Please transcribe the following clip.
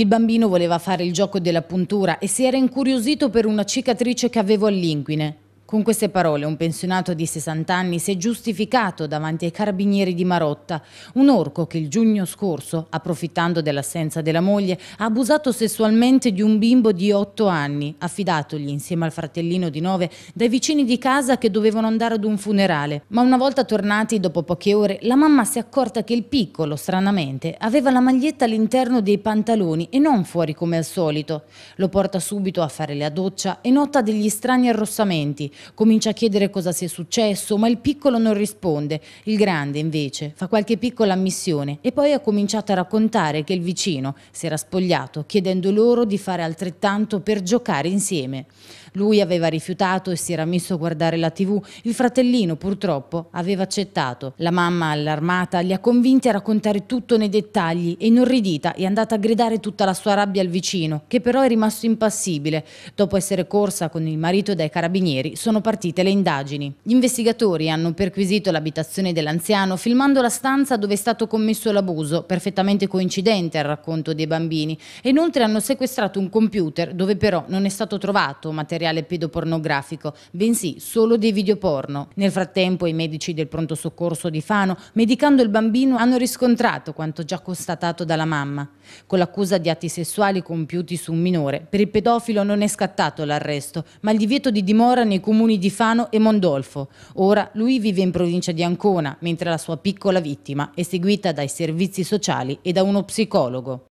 Il bambino voleva fare il gioco della puntura e si era incuriosito per una cicatrice che avevo all'inguine. Con queste parole un pensionato di 60 anni si è giustificato davanti ai carabinieri di Marotta, un orco che il giugno scorso, approfittando dell'assenza della moglie, ha abusato sessualmente di un bimbo di 8 anni, affidatogli insieme al fratellino di 9 dai vicini di casa che dovevano andare ad un funerale. Ma una volta tornati, dopo poche ore, la mamma si è accorta che il piccolo, stranamente, aveva la maglietta all'interno dei pantaloni e non fuori come al solito. Lo porta subito a fare la doccia e nota degli strani arrossamenti Comincia a chiedere cosa sia successo, ma il piccolo non risponde. Il grande, invece, fa qualche piccola ammissione e poi ha cominciato a raccontare che il vicino si era spogliato, chiedendo loro di fare altrettanto per giocare insieme. Lui aveva rifiutato e si era messo a guardare la tv. Il fratellino, purtroppo, aveva accettato. La mamma, allarmata, li ha convinti a raccontare tutto nei dettagli e inorridita è andata a gridare tutta la sua rabbia al vicino, che però è rimasto impassibile. Dopo essere corsa con il marito dai carabinieri, sono sono partite le indagini. Gli investigatori hanno perquisito l'abitazione dell'anziano filmando la stanza dove è stato commesso l'abuso, perfettamente coincidente al racconto dei bambini, e inoltre hanno sequestrato un computer dove però non è stato trovato materiale pedopornografico, bensì solo dei videoporno. Nel frattempo i medici del pronto soccorso di Fano, medicando il bambino, hanno riscontrato quanto già constatato dalla mamma, con l'accusa di atti sessuali compiuti su un minore. Per il pedofilo non è scattato l'arresto, ma il divieto di dimora nei comuni comuni di Fano e Mondolfo. Ora lui vive in provincia di Ancona, mentre la sua piccola vittima è seguita dai servizi sociali e da uno psicologo.